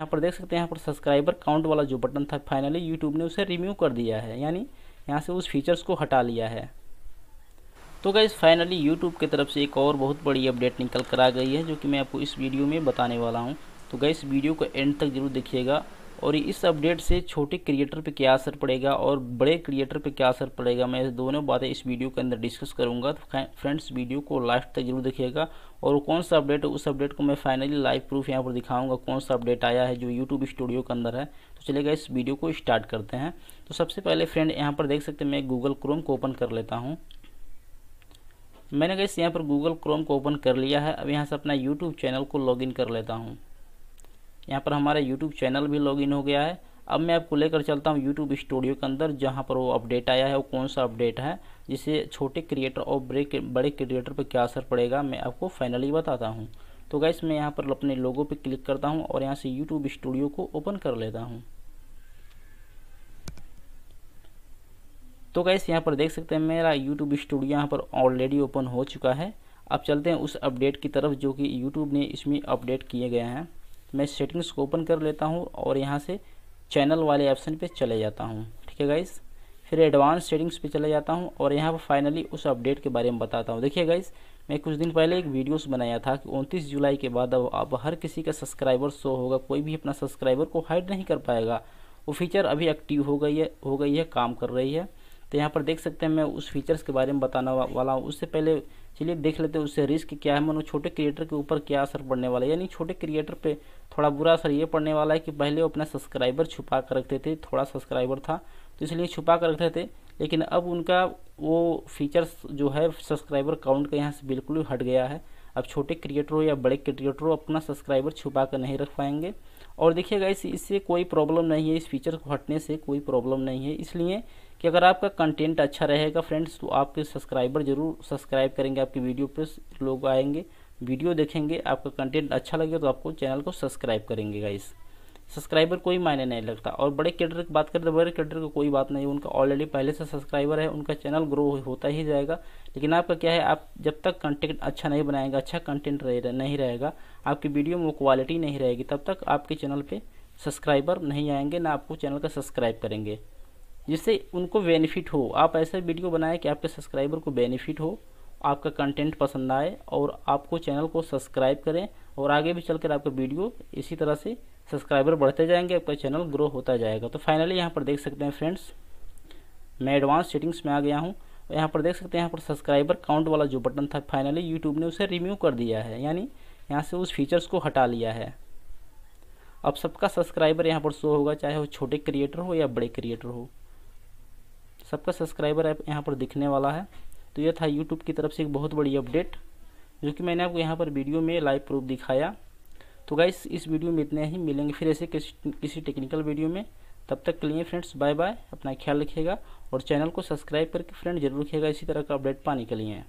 यहाँ पर देख सकते हैं यहाँ पर सब्सक्राइबर काउंट वाला जो बटन था फाइनली यूट्यूब ने उसे रिम्यू कर दिया है यानी यहाँ से उस फीचर्स को हटा लिया है तो गाइज़ फाइनली यूट्यूब की तरफ से एक और बहुत बड़ी अपडेट निकल कर आ गई है जो कि मैं आपको इस वीडियो में बताने वाला हूँ तो गाइज़ वीडियो को एंड तक जरूर देखिएगा और इस अपडेट से छोटे क्रिएटर पे क्या असर पड़ेगा और बड़े क्रिएटर पे क्या असर पड़ेगा मैं दोनों बातें इस वीडियो के अंदर डिस्कस करूंगा तो फ्रेंड्स वीडियो को लास्ट तक जरूर देखिएगा और कौन सा अपडेट उस अपडेट को मैं फाइनली लाइव प्रूफ यहाँ पर दिखाऊँगा कौन सा अपडेट आया है जो यूट्यूब स्टूडियो के अंदर है तो चलेगा इस वीडियो को स्टार्ट करते हैं तो सबसे पहले फ्रेंड यहाँ पर देख सकते मैं गूगल क्रोम को ओपन कर लेता हूँ मैंने गैस यहाँ पर गूगल क्रोम को ओपन कर लिया है अब यहाँ से अपना यूट्यूब चैनल को लॉगिन कर लेता हूँ यहाँ पर हमारा यूट्यूब चैनल भी लॉगिन हो गया है अब मैं आपको लेकर चलता हूँ यूट्यूब स्टूडियो के अंदर जहाँ पर वो अपडेट आया है वो कौन सा अपडेट है जिसे छोटे क्रिएटर और बड़े बड़े क्रिएटर पर क्या असर पड़ेगा मैं आपको फाइनली बताता हूँ तो गैस मैं यहाँ पर अपने लोगों पर क्लिक करता हूँ और यहाँ से यूट्यूब स्टूडियो को ओपन कर लेता हूँ तो गैस यहाँ पर देख सकते हैं मेरा यूट्यूब स्टूडियो यहाँ पर ऑलरेडी ओपन हो चुका है अब चलते हैं उस अपडेट की तरफ जो कि यूट्यूब ने इसमें अपडेट किए गए हैं मैं सेटिंग्स को ओपन कर लेता हूँ और यहाँ से चैनल वाले ऑप्शन पे चले जाता हूँ ठीक है गाइस फिर एडवांस सेटिंग्स पे चले जाता हूँ और यहाँ पर फाइनली उस अपडेट के बारे में बताता हूँ देखिए गाइस मैं कुछ दिन पहले एक वीडियोस बनाया था कि उनतीस जुलाई के बाद अब अब हर किसी का सब्सक्राइबर शो होगा कोई भी अपना सब्सक्राइबर को हाइड नहीं कर पाएगा वो फीचर अभी एक्टिव हो गई है हो गई है काम कर रही है तो यहाँ पर देख सकते हैं मैं उस फीचर्स के बारे में बताना वाला हूँ उससे पहले चलिए देख लेते हैं उससे रिस्क क्या है मानो छोटे क्रिएटर के ऊपर क्या असर पड़ने वाला है यानी छोटे क्रिएटर पे थोड़ा बुरा असर ये पड़ने वाला है कि पहले वो अपना सब्सक्राइबर छुपा कर रखते थे थोड़ा सब्सक्राइबर था तो इसलिए छुपा कर रखते थे लेकिन अब उनका वो फीचर्स जो है सब्सक्राइबर काउंट का यहाँ से बिल्कुल हट गया है अब छोटे हो या बड़े हो अपना सब्सक्राइबर छुपा कर नहीं रख पाएंगे और देखिएगा इस इससे कोई प्रॉब्लम नहीं है इस फीचर को हटने से कोई प्रॉब्लम नहीं है इसलिए कि अगर आपका कंटेंट अच्छा रहेगा फ्रेंड्स तो आपके सब्सक्राइबर जरूर सब्सक्राइब करेंगे आपकी वीडियो पर लोग आएंगे वीडियो देखेंगे आपका कंटेंट अच्छा लगेगा तो आपको चैनल को सब्सक्राइब करेंगे गाइस सब्सक्राइबर कोई मायने नहीं लगता और बड़े कैडर की बात करें तो बड़े कैडर को कोई बात नहीं उनका ऑलरेडी पहले से सब्सक्राइबर है उनका चैनल ग्रो होता ही जाएगा लेकिन आपका क्या है आप जब तक कंटेंट अच्छा नहीं बनाएगा अच्छा कंटेंट रहे, नहीं रहेगा आपकी वीडियो में वो क्वालिटी नहीं रहेगी तब तक आपके चैनल पर सब्सक्राइबर नहीं आएंगे ना आपको चैनल का सब्सक्राइब करेंगे जिससे उनको बेनिफिट हो आप ऐसे वीडियो बनाएं कि आपके सब्सक्राइबर को बेनिफिट हो आपका कंटेंट पसंद आए और आपको चैनल को सब्सक्राइब करें और आगे भी चलकर आपका वीडियो इसी तरह से सब्सक्राइबर बढ़ते जाएंगे आपका चैनल ग्रो होता जाएगा तो फाइनली यहाँ पर देख सकते हैं फ्रेंड्स मैं एडवांस सेटिंग्स में आ गया हूँ यहाँ पर देख सकते हैं यहाँ पर सब्सक्राइबर काउंट वाला जो बटन था फाइनली यूट्यूब ने उसे रिम्यू कर दिया है यानी यहाँ से उस फीचर्स को हटा लिया है अब सबका सब्सक्राइबर यहाँ पर शो होगा चाहे वो छोटे क्रिएटर हो या बड़े क्रिएटर हो सबका सब्सक्राइबर ऐप यहाँ पर दिखने वाला है तो यह था यूट्यूब की तरफ से एक बहुत बड़ी अपडेट जो कि मैंने आपको यहाँ पर वीडियो में लाइव प्रूफ दिखाया तो गाइस इस वीडियो में इतने ही मिलेंगे फिर ऐसे किसी किसी टेक्निकल वीडियो में तब तक के लिए फ्रेंड्स बाय बाय अपना ख्याल रखिएगा और चैनल को सब्सक्राइब करके फ्रेंड जरूर रखिएगा इसी तरह का अपडेट पाने के लिए